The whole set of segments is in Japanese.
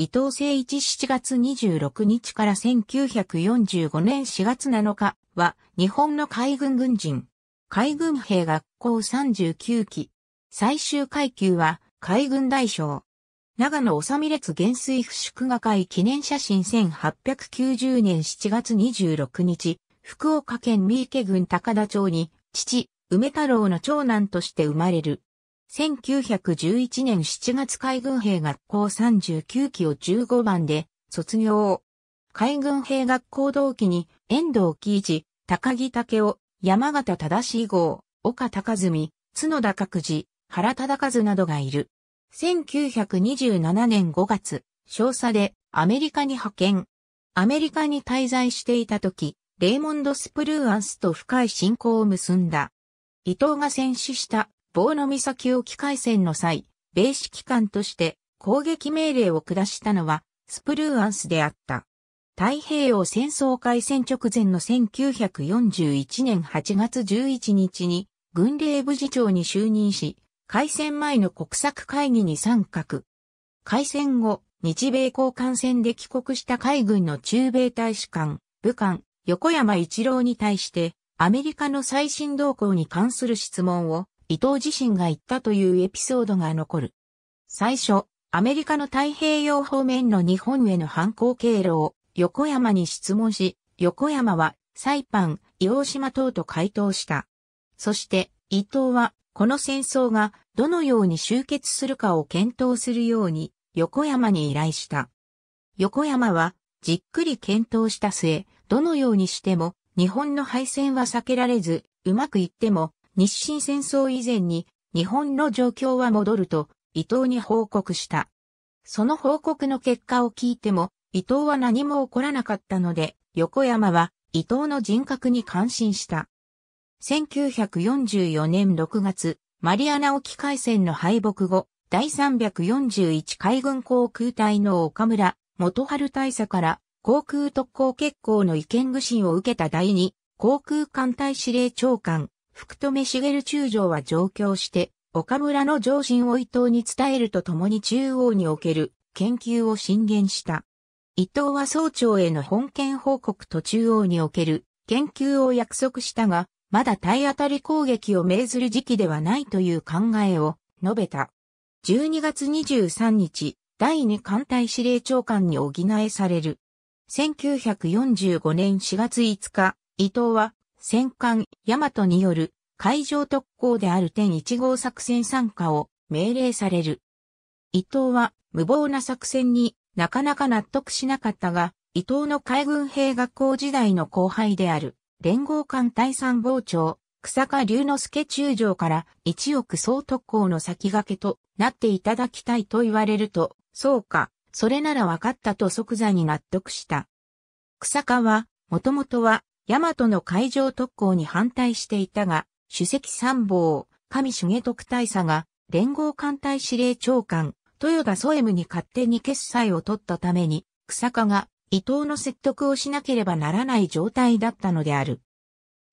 伊藤誠一7月26日から1945年4月7日は日本の海軍軍人。海軍兵学校39期。最終階級は海軍大将。長野治列元帥府祝賀会記念写真1890年7月26日、福岡県三池郡高田町に父、梅太郎の長男として生まれる。1911年7月海軍兵学校39期を15番で卒業。海軍兵学校同期に遠藤喜一、高木武夫、山形正号、岡高澄、角田角次、原忠和などがいる。1927年5月、少佐でアメリカに派遣。アメリカに滞在していた時、レーモンド・スプルーアンスと深い親交を結んだ。伊藤が戦死した棒の岬沖海戦の際、米指揮官として攻撃命令を下したのはスプルーアンスであった。太平洋戦争開戦直前の1941年8月11日に軍令部次長に就任し、開戦前の国策会議に参画。開戦後、日米交換戦で帰国した海軍の中米大使館、武官、横山一郎に対して、アメリカの最新動向に関する質問を伊藤自身が言ったというエピソードが残る。最初、アメリカの太平洋方面の日本への反抗経路を横山に質問し、横山はサイパン、洋黄島等と回答した。そして、伊藤は、この戦争がどのように終結するかを検討するように横山に依頼した。横山は、じっくり検討した末、どのようにしても日本の敗戦は避けられず、うまくいっても日清戦争以前に日本の状況は戻ると伊藤に報告した。その報告の結果を聞いても伊藤は何も起こらなかったので横山は伊藤の人格に感心した。1944年6月、マリアナ沖海戦の敗北後、第341海軍航空隊の岡村元春大佐から航空特攻決行の意見具心を受けた第2航空艦隊司令長官福留茂中将は上京して、岡村の上心を伊藤に伝えるとともに中央における研究を進言した。伊藤は総長への本件報告と中央における研究を約束したが、まだ体当たり攻撃を命ずる時期ではないという考えを述べた。12月23日、第2艦隊司令長官に補えされる。1945年4月5日、伊藤は戦艦ヤマトによる海上特攻である天1号作戦参加を命令される。伊藤は無謀な作戦になかなか納得しなかったが、伊藤の海軍兵学校時代の後輩である連合艦隊参謀長、草加龍之介中将から一億総特攻の先駆けとなっていただきたいと言われると、そうか、それなら分かったと即座に納得した。草加は、もともとは大和の海上特攻に反対していたが、主席参謀、上重徳大佐が、連合艦隊司令長官、豊田ソエムに勝手に決裁を取ったために、草加が伊藤の説得をしなければならない状態だったのである。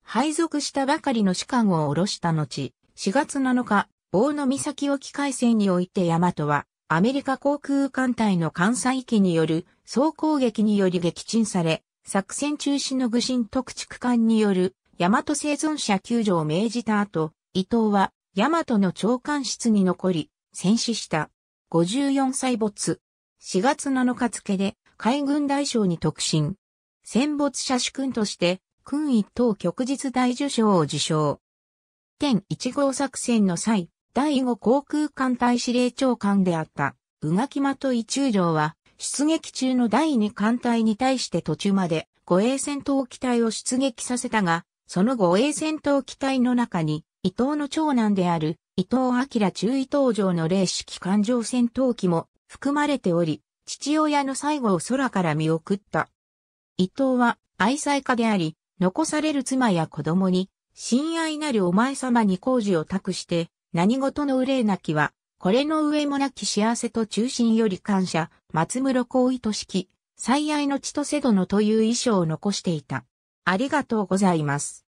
配属したばかりの士官を下ろした後、4月7日、大野岬沖海戦において大和は、アメリカ航空艦隊の艦載機による総攻撃により撃沈され、作戦中止の愚心特区艦による、大和生存者救助を命じた後、伊藤は、大和の長官室に残り、戦死した。54歳没。4月7日付で、海軍大将に特進。戦没者主君として、君一等旭日大受賞を受賞。天1号作戦の際、第5航空艦隊司令長官であった、宇垣間と伊中将は、出撃中の第二艦隊に対して途中まで護衛戦闘機体を出撃させたが、その護衛戦闘機体の中に、伊藤の長男である伊藤明中伊登場の霊式艦上戦闘機も含まれており、父親の最後を空から見送った。伊藤は愛妻家であり、残される妻や子供に、親愛なるお前様に工事を託して、何事の憂いなきは、これの上もなき幸せと中心より感謝、松室光意と式、最愛の千歳殿という衣装を残していた。ありがとうございます。